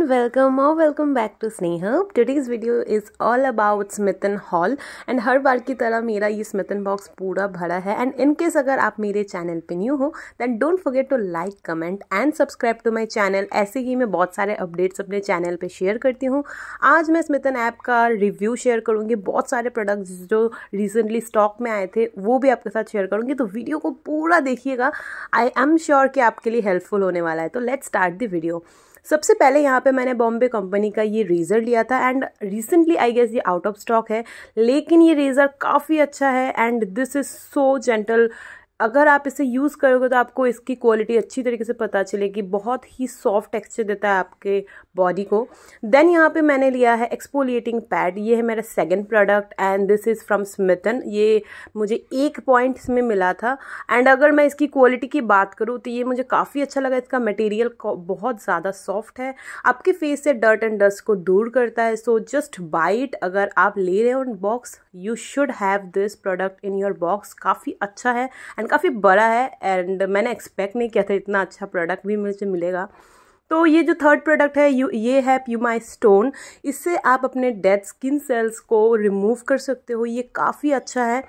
everyone welcome or welcome back to sneha today's video is all about smithan haul and हर बार की तरह मेरा ये स्मिथन बॉक्स पूरा भरा है एंड इन केस अगर आप मेरे चैनल पे न्यू हो then don't forget to like comment and subscribe to my channel ऐसे ही मैं बहुत सारे अपडेट्स अपने चैनल पर शेयर करती हूँ आज मैं स्मिथन ऐप का रिव्यू शेयर करूँगी बहुत सारे प्रोडक्ट्स जो रिसेंटली स्टॉक में आए थे वो भी आपके साथ शेयर करूँगी तो वीडियो को पूरा देखिएगा आई एम श्योर कि आपके लिए हेल्पफुल होने वाला है तो लेट स्टार्ट द वीडियो सबसे पहले यहाँ पे मैंने बॉम्बे कंपनी का ये रेज़र लिया था एंड रिसेंटली आई गेस ये आउट ऑफ स्टॉक है लेकिन ये रेज़र काफ़ी अच्छा है and this is so gentle अगर आप इसे यूज़ करोगे तो आपको इसकी क्वालिटी अच्छी तरीके से पता चलेगी बहुत ही सॉफ्ट टेक्सचर देता है आपके बॉडी को देन यहाँ पे मैंने लिया है एक्सपोलिएटिंग पैड ये है मेरा second product and this is from Smytten ये मुझे एक पॉइंट में मिला था एंड अगर मैं इसकी क्वालिटी की बात करूँ तो ये मुझे काफ़ी अच्छा लगा इसका मटेरियल बहुत ज़्यादा सॉफ्ट है आपके फेस से डर्ट एंड डस्ट को दूर करता है सो जस्ट बाइट अगर आप ले रहे हो box you should have this product in your box काफ़ी अच्छा है एंड एंड काफ़ी बड़ा है एंड मैंने एक्सपेक्ट नहीं किया था इतना अच्छा प्रोडक्ट भी मुझे मिलेगा तो ये जो थर्ड प्रोडक्ट है यू ये है प्यूमा स्टोन इससे आप अपने डेड स्किन सेल्स को रिमूव कर सकते हो ये काफ़ी अच्छा है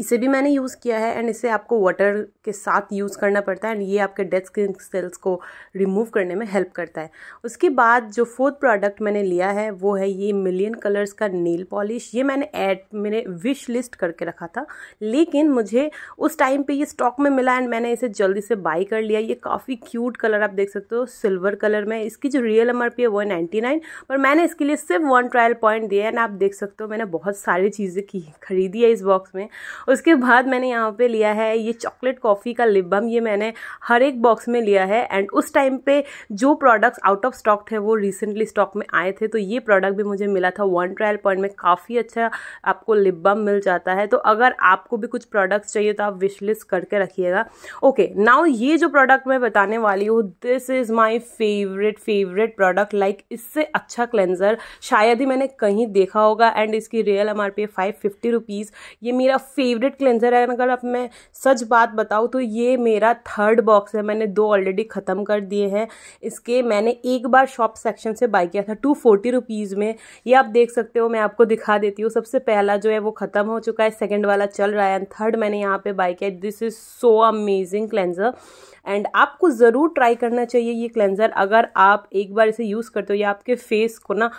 इसे भी मैंने यूज़ किया है एंड इसे आपको वाटर के साथ यूज़ करना पड़ता है एंड ये आपके डेड स्किन सेल्स को रिमूव करने में हेल्प करता है उसके बाद जो फोर्थ प्रोडक्ट मैंने लिया है वो है ये मिलियन कलर्स का नेल पॉलिश ये मैंने ऐड मेरे विश लिस्ट करके रखा था लेकिन मुझे उस टाइम पर ये स्टॉक में मिला एंड मैंने इसे जल्दी से बाई कर लिया ये काफ़ी क्यूट कलर आप देख सकते हो सिल्वर कलर में इसकी जो रियल एम है वो नाइन्टी नाइन पर मैंने इसके लिए सिर्फ वन ट्रायल पॉइंट दिया एंड आप देख सकते हो मैंने बहुत सारी चीज़ें की खरीदी है इस बॉक्स में उसके बाद मैंने यहाँ पे लिया है ये चॉकलेट कॉफ़ी का लिप बम ये मैंने हर एक बॉक्स में लिया है एंड उस टाइम पे जो प्रोडक्ट्स आउट ऑफ स्टॉक थे वो रिसेंटली स्टॉक में आए थे तो ये प्रोडक्ट भी मुझे मिला था वन ट्रायल पॉइंट में काफ़ी अच्छा आपको लिप बम मिल जाता है तो अगर आपको भी कुछ प्रोडक्ट्स चाहिए तो आप विश लिस्ट करके रखिएगा ओके नाउ ये जो प्रोडक्ट मैं बताने वाली हूँ this is my favourite favourite product like इससे अच्छा क्लेंजर शायद ही मैंने कहीं देखा होगा एंड इसकी real M R P five fifty rupees ये मेरा फेवरेट फेवरेट क्लेंजर है अगर अब मैं सच बात बताऊँ तो ये मेरा थर्ड बॉक्स है मैंने दो ऑलरेडी ख़त्म कर दिए हैं इसके मैंने एक बार शॉप सेक्शन से बाई किया था टू फोर्टी रुपीज़ में ये आप देख सकते हो मैं आपको दिखा देती हूँ सबसे पहला जो है वो ख़त्म हो चुका है सेकेंड वाला चल रहा है एंड थर्ड मैंने यहाँ पर बाई किया this is so amazing cleanser and आपको ज़रूर ट्राई करना चाहिए ये क्लेंजर अगर आप एक बार इसे यूज़ करते हो या आपके फेस को ना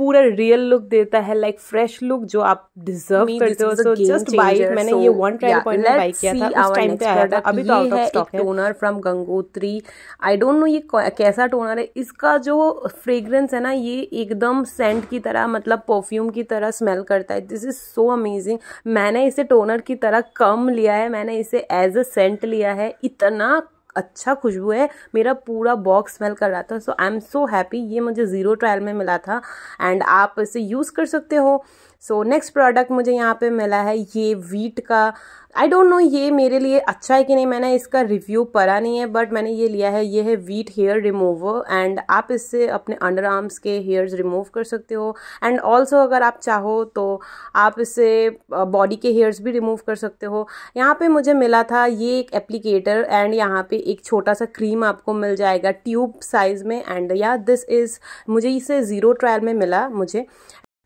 पूरा रियल लुक देता है लाइक फ्रेश लुक जो आप डिजर्व करते हो सो जस्ट बाई मैंने ये वन ट्रायल पॉइंट में किया था अभी तो out of stock toner from Gangotri I don't know ये कैसा टोनर है इसका जो फ्रेग्रेंस है ना ये एकदम सेंट की तरह मतलब परफ्यूम की तरह स्मेल करता है दिस इज सो अमेजिंग मैंने इसे टोनर की तरह कम लिया है मैंने इसे एज अ सेंट लिया है इतना अच्छा खुशबू है मेरा पूरा बॉक्स स्मेल कर रहा था सो आई एम सो हैप्पी ये मुझे ज़ीरो ट्रायल में मिला था एंड आप इसे यूज़ कर सकते हो सो नेक्स्ट प्रोडक्ट मुझे यहाँ पे मिला है ये वीट का आई डोंट नो ये मेरे लिए अच्छा है कि नहीं मैंने इसका रिव्यू पढ़ा नहीं है बट मैंने ये लिया है ये है वीट हेयर रिमूवर एंड आप इससे अपने अंडर आर्म्स के हेयर्स रिमूव कर सकते हो एंड ऑल्सो अगर आप चाहो तो आप इससे बॉडी के हेयर्स भी रिमूव कर सकते हो यहाँ पे मुझे मिला था ये एक एप्लीकेटर एंड यहाँ पे एक छोटा सा क्रीम आपको मिल जाएगा ट्यूब साइज़ में एंड या दिस इज़ मुझे इसे ज़ीरो ट्रायल में मिला मुझे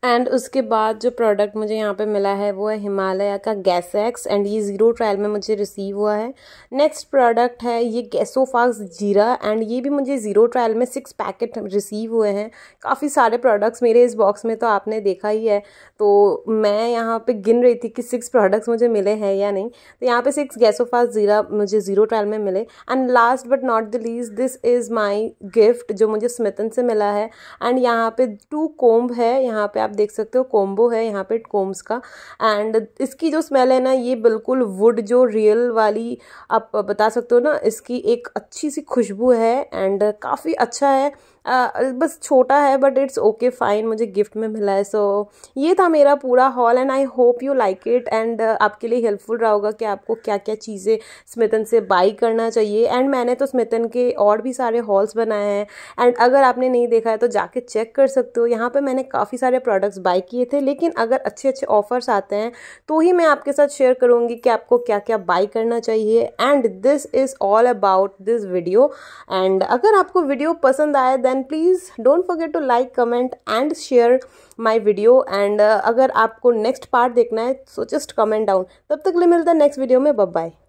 एंड उसके बाद जो प्रोडक्ट मुझे यहाँ पे मिला है वो है हिमालय का गैसेक्स एंड ये ज़ीरो ट्रायल में मुझे रिसीव हुआ है नेक्स्ट प्रोडक्ट है ये गैसोफाक्स जीरा एंड ये भी मुझे ज़ीरो ट्रायल में सिक्स पैकेट रिसीव हुए हैं काफ़ी सारे प्रोडक्ट्स मेरे इस बॉक्स में तो आपने देखा ही है तो मैं यहाँ पर गिन रही थी कि सिक्स प्रोडक्ट्स मुझे मिले हैं या नहीं तो यहाँ पर सिक्स गैसोफाक्स ज़ीरा मुझे ज़ीरो ट्रायल में मिले and last but not the least this is my gift जो मुझे स्मितन से मिला है एंड यहाँ पर टू कोम्ब है यहाँ पर आप देख सकते हो कॉम्बो है यहाँ पे कोम्स का एंड इसकी जो स्मेल है ना ये बिल्कुल वुड जो रियल वाली आप बता सकते हो ना इसकी एक अच्छी सी खुशबू है एंड काफ़ी अच्छा है बस छोटा है बट इट्स ओके फाइन मुझे गिफ्ट में मिला है सो so, ये था मेरा पूरा haul and I hope you like it and आपके लिए हेल्पफुल रहा होगा कि आपको क्या क्या चीज़ें स्मितन से बाई करना चाहिए एंड मैंने तो स्मितन के और भी सारे हॉल्स बनाए हैं एंड अगर आपने नहीं देखा है तो जाके चेक कर सकते हो यहाँ पर मैंने काफ़ी सारे प्रोडक्ट्स बाई किए थे लेकिन अगर अच्छे अच्छे ऑफर्स आते हैं तो ही मैं आपके साथ शेयर करूँगी कि आपको क्या क्या बाई करना चाहिए and this is all about this video and अगर आपको वीडियो पसंद आए then and please don't forget to like comment and share my video and अगर आपको नेक्स्ट पार्ट देखना है सो जस्ट कमेंट डाउन तब तक लिए मिलता है नेक्स्ट वीडियो में बब बाय